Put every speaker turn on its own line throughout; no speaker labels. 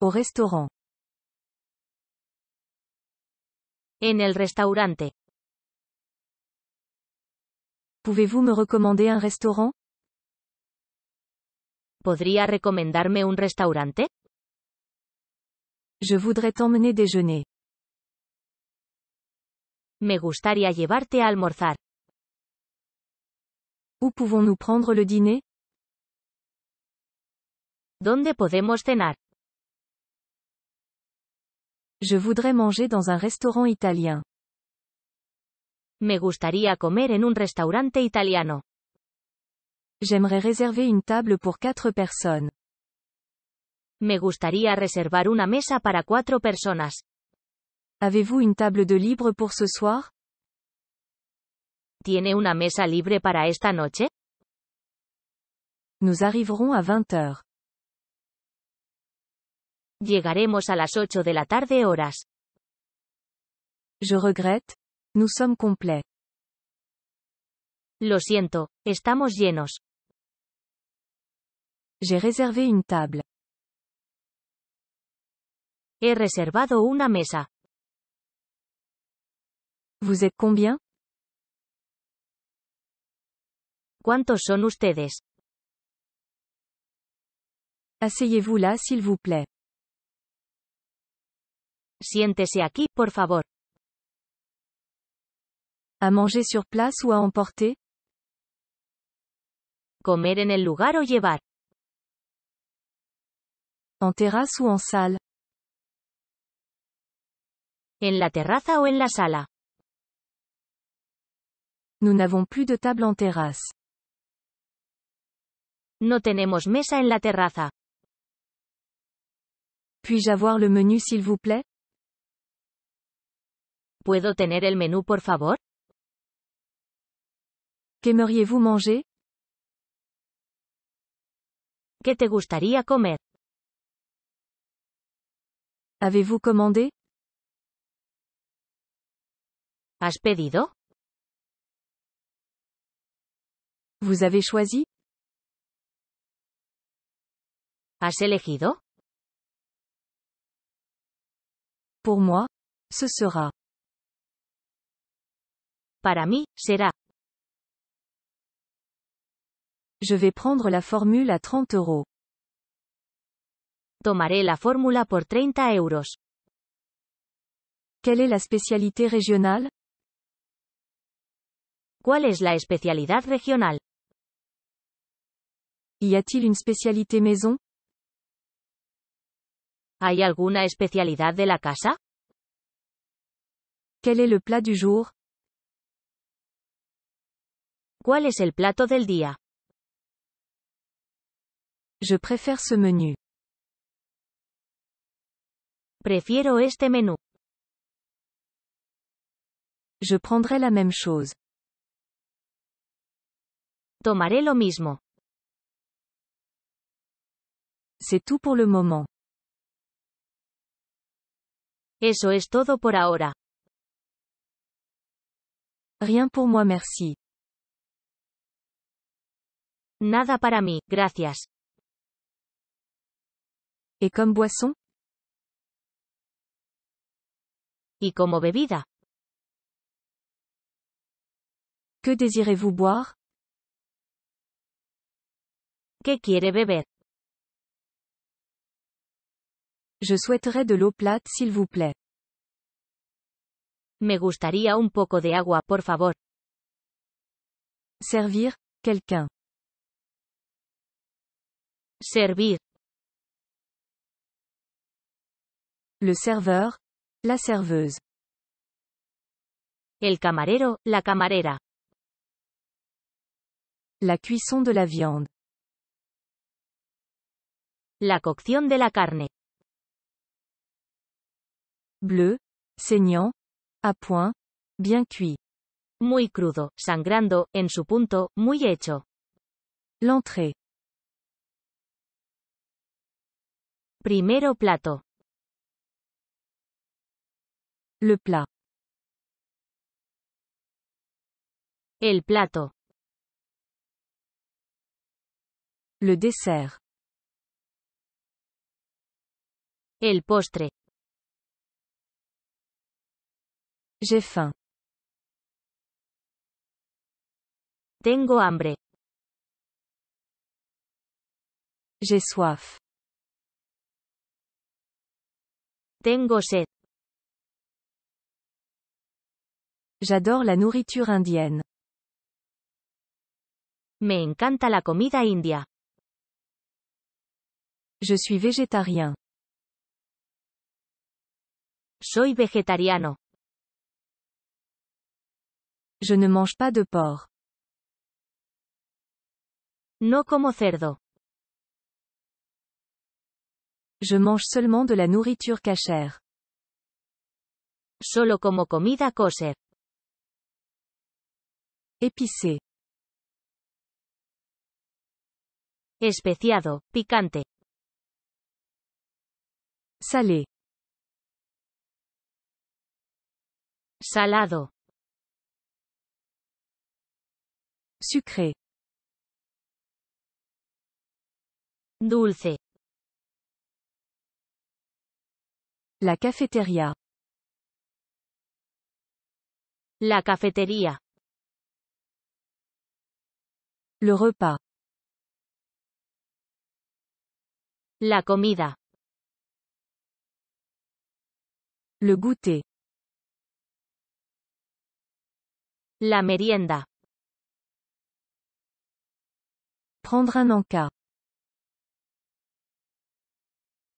Au restaurant. En el restaurante. Pouvez-vous me recommander un restaurant? Podría recomendarme un restaurante? Je voudrais t'emmener déjeuner. Me gustaría llevarte a almorzar. Où pouvons-nous prendre le dîner? Dónde podemos cenar? Je voudrais manger dans un restaurant italien. Me gustaría comer en un restaurante italiano.
J'aimerais réserver une table pour quatre personnes. Me gustaría reservar una mesa para cuatro personas. Avez-vous une table
de libre pour ce soir? Tiene una mesa libre para esta noche? Nous arriverons à 20 heures. Llegaremos a las 8 de la tarde horas. Je regrette. Nous sommes complets. Lo siento, estamos llenos. J'ai réservé une table. He reservado una mesa. Vous êtes combien? ¿Cuántos son ustedes? Asseyez-vous là, s'il vous plaît. Siéntese aquí, por favor. ¿A manger sur place ou à emporter? Comer en el lugar o llevar. En terrasse ou en salle? En la terraza o en la sala. Nous n'avons plus de table en terrasse. No tenemos mesa en la terraza. Puis-je avoir le menu s'il vous plaît? ¿Puedo tener el menú por favor? Qu'aimeriez-vous manger? ¿Qué te gustaría comer? Avez-vous commandé? ¿Has pedido? Vous avez choisi? ¿Has elegido? Pour moi, ce sera. Para mí, será. Je vais prendre la formule à 30 euros. Tomaré la fórmula por 30 euros. Quelle est la spécialité régionale? ¿Cuál es la especialidad regional? Y a-t-il une spécialité maison? ¿Hay alguna especialidad de la casa? Quel est le plat du jour? ¿Cuál es el plato del día? Je préfère ce menu. Prefiero este menú. Je prendrai la même chose. Tomaré lo mismo. C'est tout pour le moment. Eso es todo por ahora. Rien pour moi merci. Nada para mí, gracias. Et comme boisson Y como bebida. Que désirez-vous boire? Que quiere beber? Je souhaiterais de l'eau plate s'il vous plaît. Me gustaría un poco de agua, por favor. Servir, quelqu'un. Servir. Le serveur, la serveuse. El camarero, la camarera. La cuisson de la viande. La cocción de la carne bleu, saignant, à point, bien cuit. Muy crudo, sangrando, en su punto, muy hecho. L'entrée. Primero plato. Le plat. El plato. Le dessert. El postre. J'ai faim. Tengo hambre. J'ai soif. Tengo sed. J'adore la nourriture indienne. Me encanta la comida india. Je suis végétarien. Soy vegetariano. Je ne mange pas de porc. No como cerdo. Je mange seulement de la nourriture cachère. Solo como comida kosher. Épicé. Especiado, picante. Salé. Salado. Sucré. Dulce. La cafétéria. La cafétéria. Le repas. La comida. Le goûter. La merienda. Prendre un encas.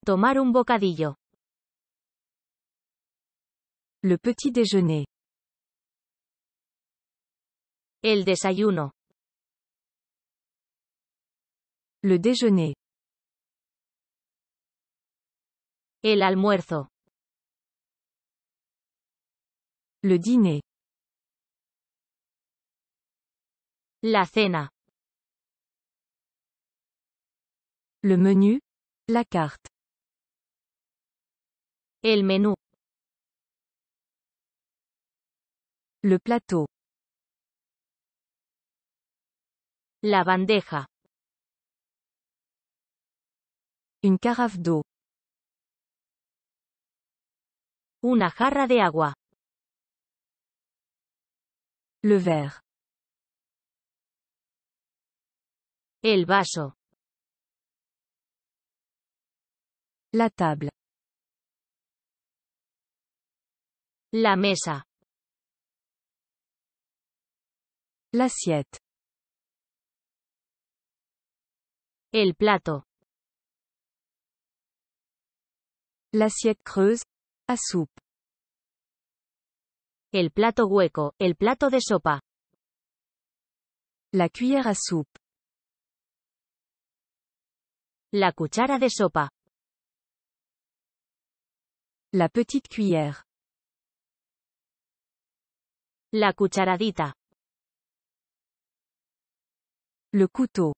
Tomar un bocadillo. Le petit déjeuner. El desayuno. Le déjeuner. El almuerzo. Le dîner. La cena. Le menu. La carte. El menú. Le plateau. La bandeja. Une carafe d'eau. Una jarra de agua. Le verre. El vaso. La table. La mesa. la L'assiette. El plato. L'assiette creuse, a soupe. El plato hueco, el plato de sopa. La cuillère à soupe. La cuchara de sopa. La petite cuillère. La cucharadita. Le couteau.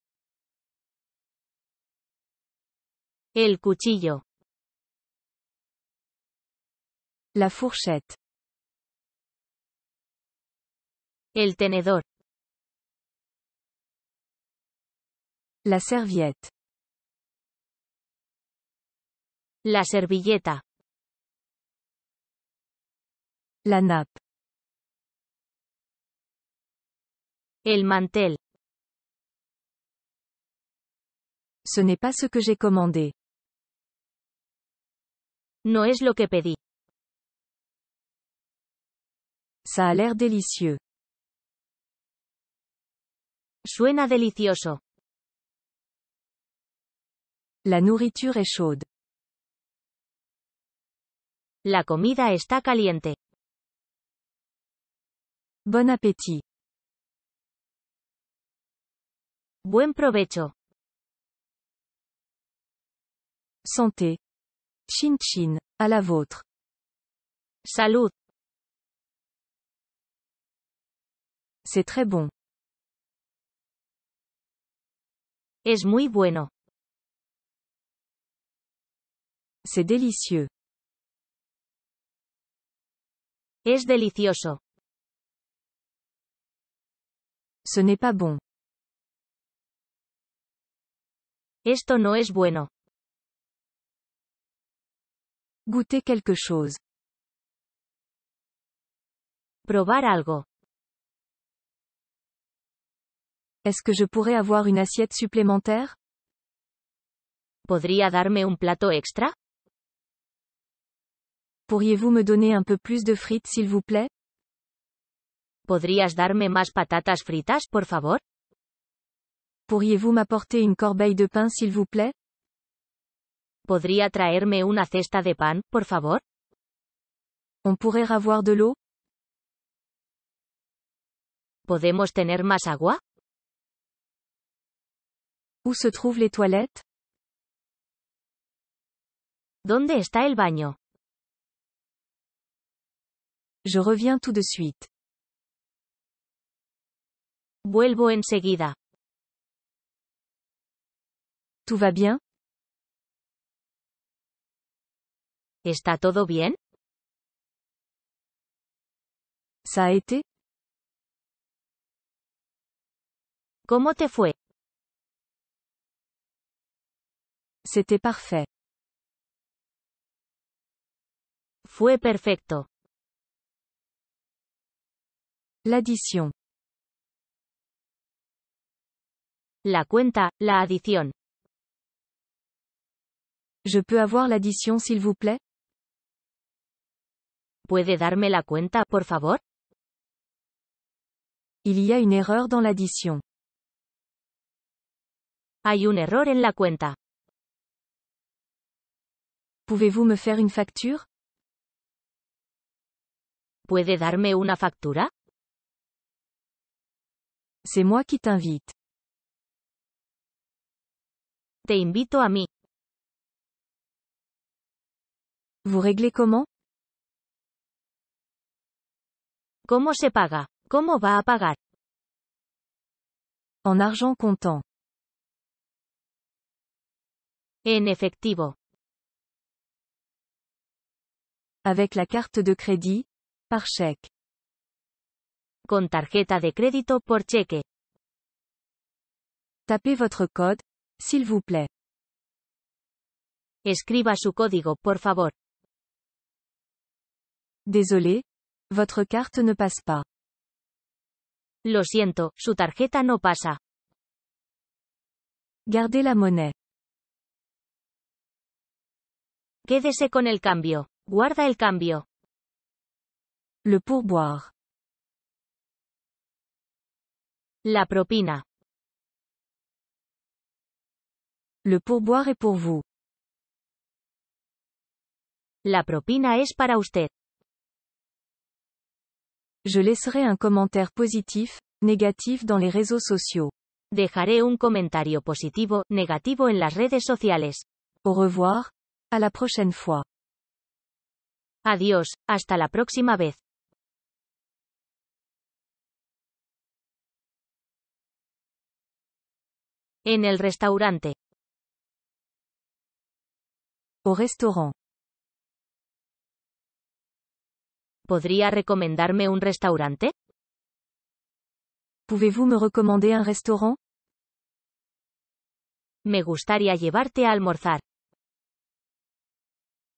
El cuchillo. La fourchette. El tenedor. La serviette. La servilleta. La nappe. El mantel. Ce n'est pas ce que j'ai commandé. No es lo que pedí. Ça a l'air délicieux. Suena delicioso. La nourriture est chaude. La comida está caliente. Bon appétit. Buen provecho. Santé. Chin chin, à la vôtre. Salut. C'est très bon. Es muy bueno. C'est délicieux. Es delicioso. Ce n'est pas bon. Esto no es bueno. Goûter quelque chose. Probar algo. Est-ce que je pourrais avoir une assiette supplémentaire? Podría darme un plato extra?
Pourriez-vous me donner un peu plus de frites s'il vous plaît?
¿Podrías darme más patatas fritas, por favor?
Pourriez-vous m'apporter une corbeille de pain, s'il vous plaît?
¿Podría traerme una cesta de pan, por favor? On pourrait avoir de l'eau? ¿Podemos tener más agua? Où se trouvent les toilettes? ¿Dónde está el baño? Je reviens tout de suite. Vuelvo enseguida. ¿Tú va bien? ¿Está todo bien? Ça été? ¿Cómo te fue? C'était parfait. Fue perfecto. L'addition. La cuenta, la adición. Je peux avoir l'addition s'il vous plaît? Puede darme la cuenta, por favor? Il y a une erreur dans l'addition. Hay un error en la cuenta. Pouvez-vous me faire une facture? Puede darme una factura? C'est moi qui t'invite. Te invito a mi. Vous réglez comment Comment se paga? Comment va a pagar? En argent comptant. En efectivo. Avec la carte de crédit, par chèque. Con tarjeta de crédito por cheque. Tapez votre code, S'il vous plaît. Escriba su código, por favor. Désolé, votre carte ne passe pas. Lo siento, su tarjeta no pasa. Gardez la monnaie. Quédese con el cambio. Guarda el cambio. Le pourboire. La propina. Le pourboire est pour vous. La propina es para usted.
Je laisserai un commentaire positif, négatif dans les réseaux sociaux. Dejaré un comentario positivo, negativo en las redes sociales. Au revoir,
à la prochaine fois. Adiós, hasta la próxima vez. En el restaurante. Au restaurant. ¿Podría recomendarme un restaurante? Pouvez-vous me recommander un restaurant? Me gustaría llevarte a almorzar.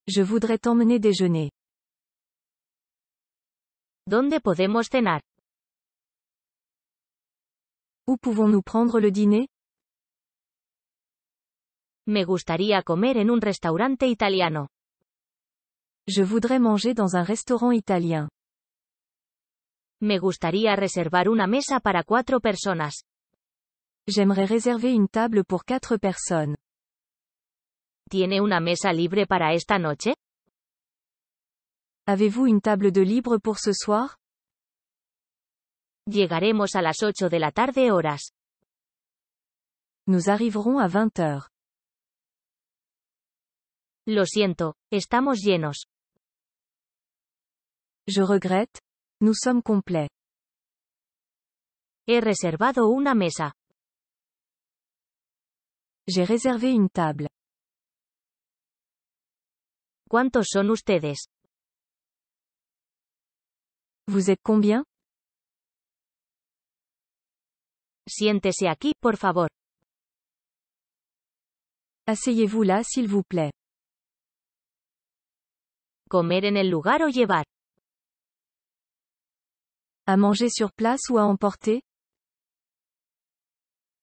Je voudrais t'emmener déjeuner. ¿Dónde podemos cenar? Où pouvons-nous prendre le dîner? Me gustaría comer en un restaurante italiano.
Je voudrais manger dans un restaurant italien.
Me gustaría reservar una mesa para cuatro personas.
J'aimerais réserver une table pour quatre personnes.
¿Tiene una mesa libre para esta noche?
Avez-vous une table de libre pour ce soir?
Llegaremos a las 8 de la tarde horas. Nous arriverons à 20 heures. Lo siento, estamos llenos. Je regrette, nous sommes complets. He reservado una mesa. J'ai réservé une table. ¿Cuántos son ustedes? Vous êtes combien? Siéntese aquí, por favor. Asseyez-vous là, s'il vous plaît. comer en el lugar o llevar. A manger sur place ou à emporter?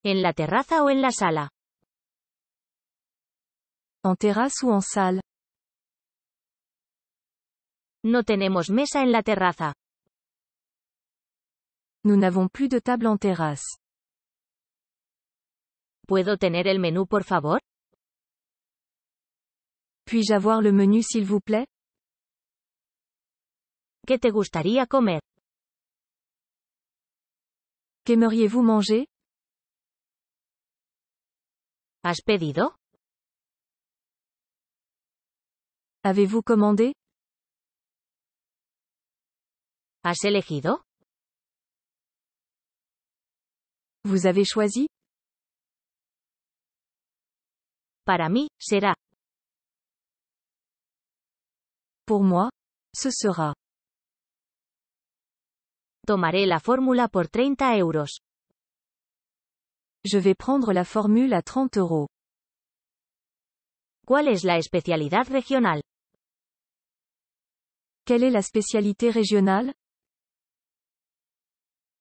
En la terraza o en la sala. En terrasse ou en salle? No tenemos mesa en la terraza. Nous n'avons plus de table en terrasse. ¿Puedo tener el menú por favor? Puis-je avoir le menu s'il vous plaît? que te gustaría comer? Qu'aimeriez-vous manger? ¿Has pedido? Avez-vous commandé? ¿Has elegido? Vous avez choisi? Para mí, será. Pour moi, ce sera. Tomaré la fórmula por 30 euros. Je vais prendre la formule à 30 euros. ¿Cuál es la especialidad regional? Quelle est la spécialité régionale?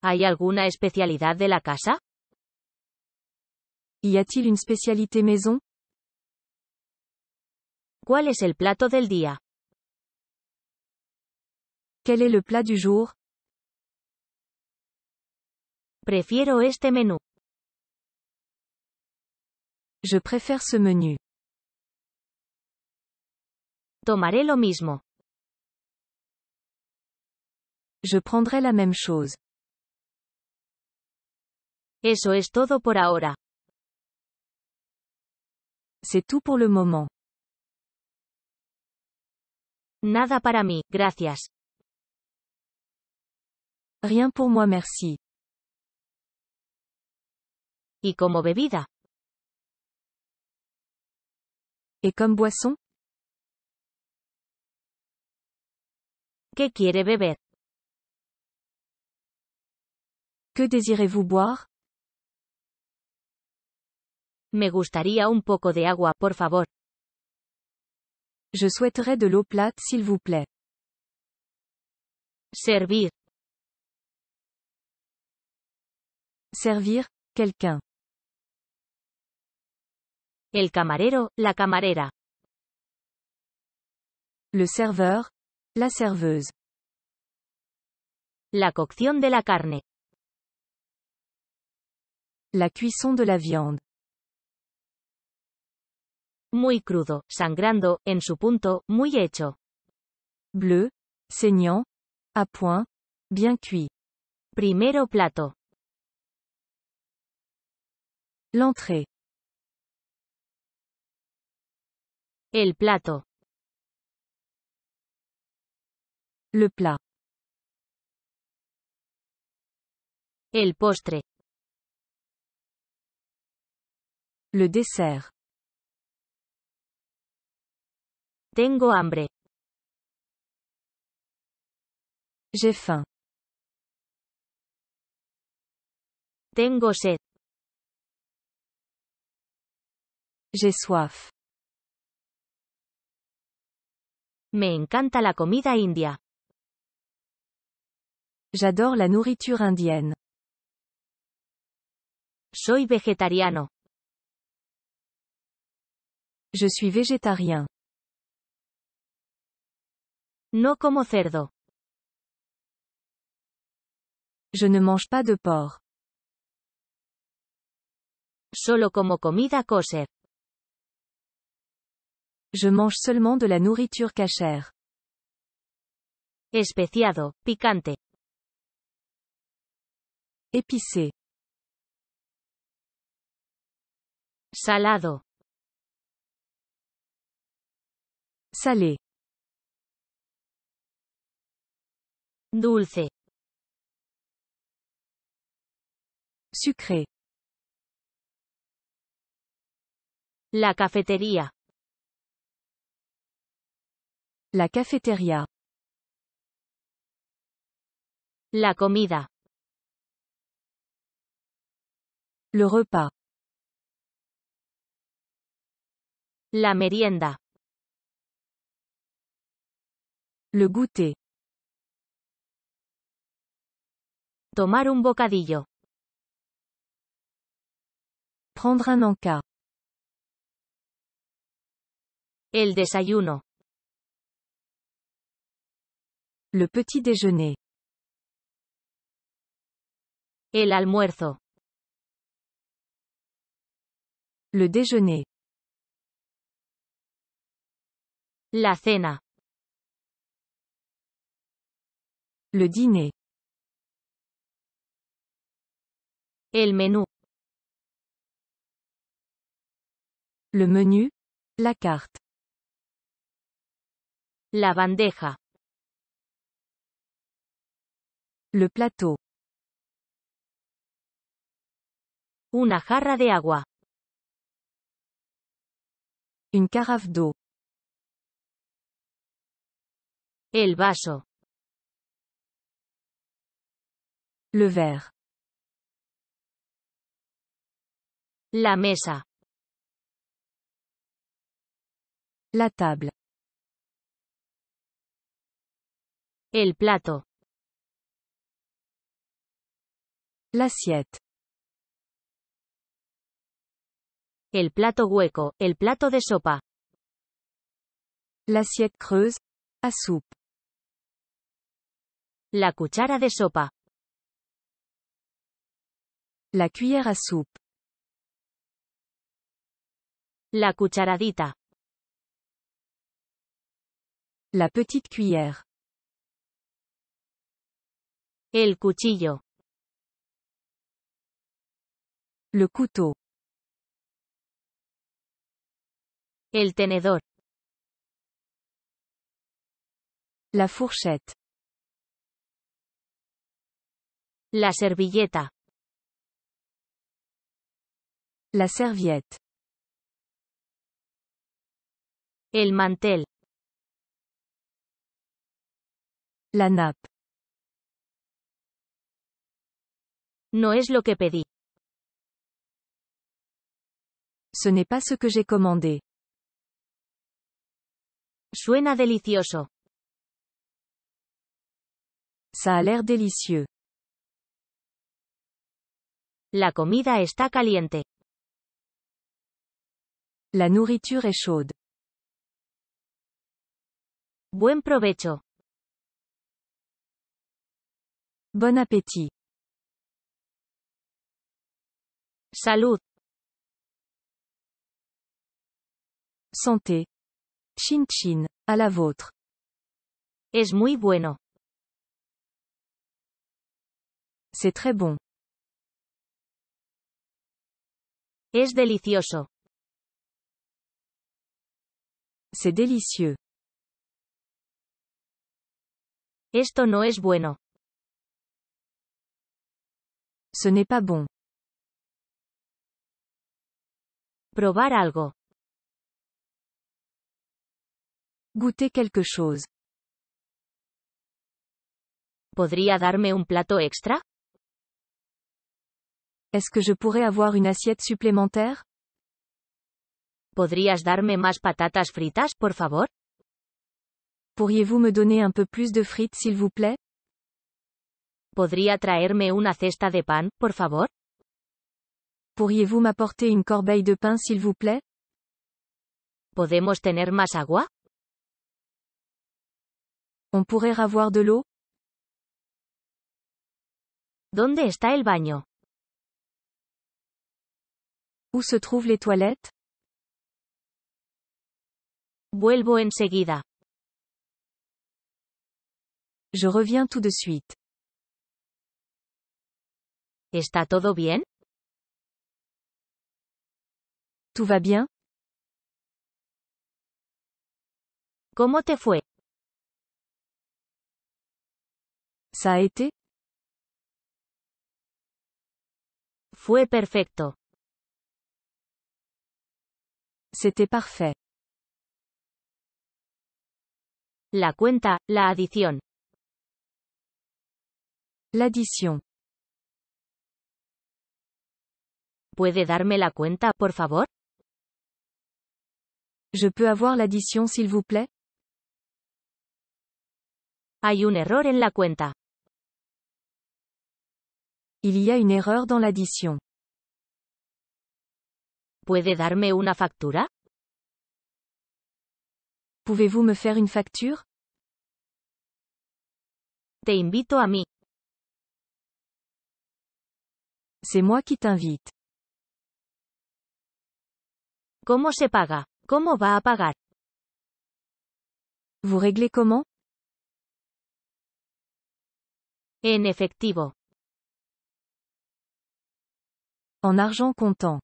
¿Hay alguna especialidad de la casa? Y a-t-il une spécialité maison? ¿Cuál es el plato del día? Quel est le plat du jour? Prefiero este menú. Je préfère ce menu. Tomaré lo mismo. Je prendrai la même chose. Eso es todo por ahora. C'est tout pour le moment. Nada para mí, gracias. Rien pour moi, merci y como bebida. Et comme boisson? Que quiere beber? Que désirez-vous boire? Me gustaría un poco de agua, por favor. Je souhaiterais de l'eau plate, s'il vous plaît. Servir. Servir, quelqu'un. El camarero, la camarera. Le serveur, la serveuse. La cocción de la carne. La cuisson de la viande. Muy crudo, sangrando, en su punto, muy hecho. Bleu, saignant, à point, bien cuit. Primero plato. L'entrée. El plato. Le plat. El postre. Le dessert. Tengo hambre. J'ai faim. Tengo sed. J'ai soif. Me encanta la comida india. J'adore la nourriture indienne. Soy vegetariano. Je suis végétarien. No como cerdo. Je ne mange pas de porc. Solo como comida kosher. Je mange seulement de la nourriture cachère. Especiado, picante. Épicé. Salado. Salé. Dulce. Sucré. La cafetería. La cafétéria. La comida. Le repas. La merienda. Le goûter. Tomar un bocadillo. Prendre un encas. El desayuno. Le petit déjeuner. El almuerzo. Le déjeuner. La cena. Le dîner. El menú. Le menu. La carte. La bandeja. Le plateau. Una jarra de agua. Une carafe d'eau. El vaso. Le verre. La mesa. La tabla El plato. L'assiette. El plato hueco, el plato de sopa. L'assiette creuse, A soupe. La cuchara de sopa. La cuillère à soupe. La cucharadita. La petite cuillère. El cuchillo. Le couteau. El tenedor. La fourchette. La servilleta. La serviette. El mantel. La nap. No es lo que pedí. Ce n'est pas ce que j'ai commandé. Suena delicioso. Ça a l'air délicieux. La comida está caliente. La nourriture est chaude. Buen provecho. Bon appétit. Salud. Santé. Chin chin, à la vôtre. Es muy bueno. C'est très bon. Es delicioso. C'est délicieux. Esto no es bueno. Ce n'est pas bon. Probar algo. Goûter quelque chose. ¿Podría darme un plato extra? Est-ce que je pourrais avoir une assiette
supplémentaire?
¿Podrías darme más patatas fritas, por favor?
Pourriez-vous me donner un peu plus de frites, s'il vous plaît? ¿Podría
traerme una cesta de pan, por favor? Pourriez-vous m'apporter une corbeille de pain, s'il vous plaît? ¿Podemos tener más agua? On pourrait avoir de l'eau? Donde está el baño? Où se trouvent les toilettes? Vuelvo enseguida. Je reviens tout de suite. Está todo bien? Tout va bien? Comment te fue? Ça Fue perfecto. C'était parfait. La cuenta, la adición. La adición. ¿Puede darme la cuenta, por favor? Je peux avoir l'addition, s'il vous plaît? Hay un error en la cuenta. Il y a une erreur dans l'addition. ¿Puede darme una factura? Pouvez-vous me faire une facture? Te invito a mí. C'est moi qui t'invite. Comment se paga? Comment va a pagar? Vous réglez comment? En efectivo. En argent comptant.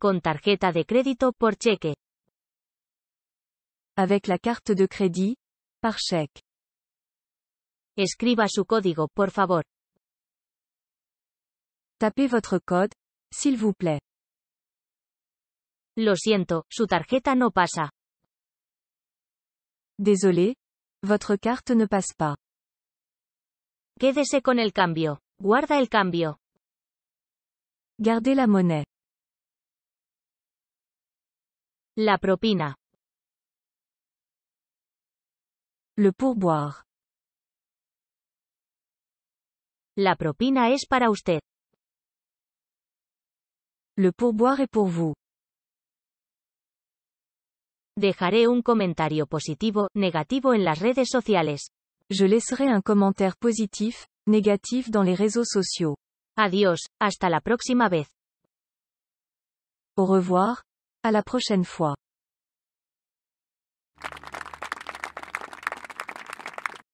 Con tarjeta de crédito por cheque. Avec la carte de crédit, par chèque. Escriba su código, por favor. Tapez votre code, s'il vous plaît. Lo siento, su tarjeta no pasa.
Désolé, votre carte ne
passe pas. Quédese con el cambio. Guarda el cambio. Gardez la moneda. La propina. Le pourboire. La propina es para usted. Le pourboire est pour vous. Dejaré un comentario positivo, negativo en las redes sociales.
Je laisserai un commentaire positif, négatif dans les réseaux sociaux. Adios, hasta la próxima vez. Au revoir, à la prochaine fois.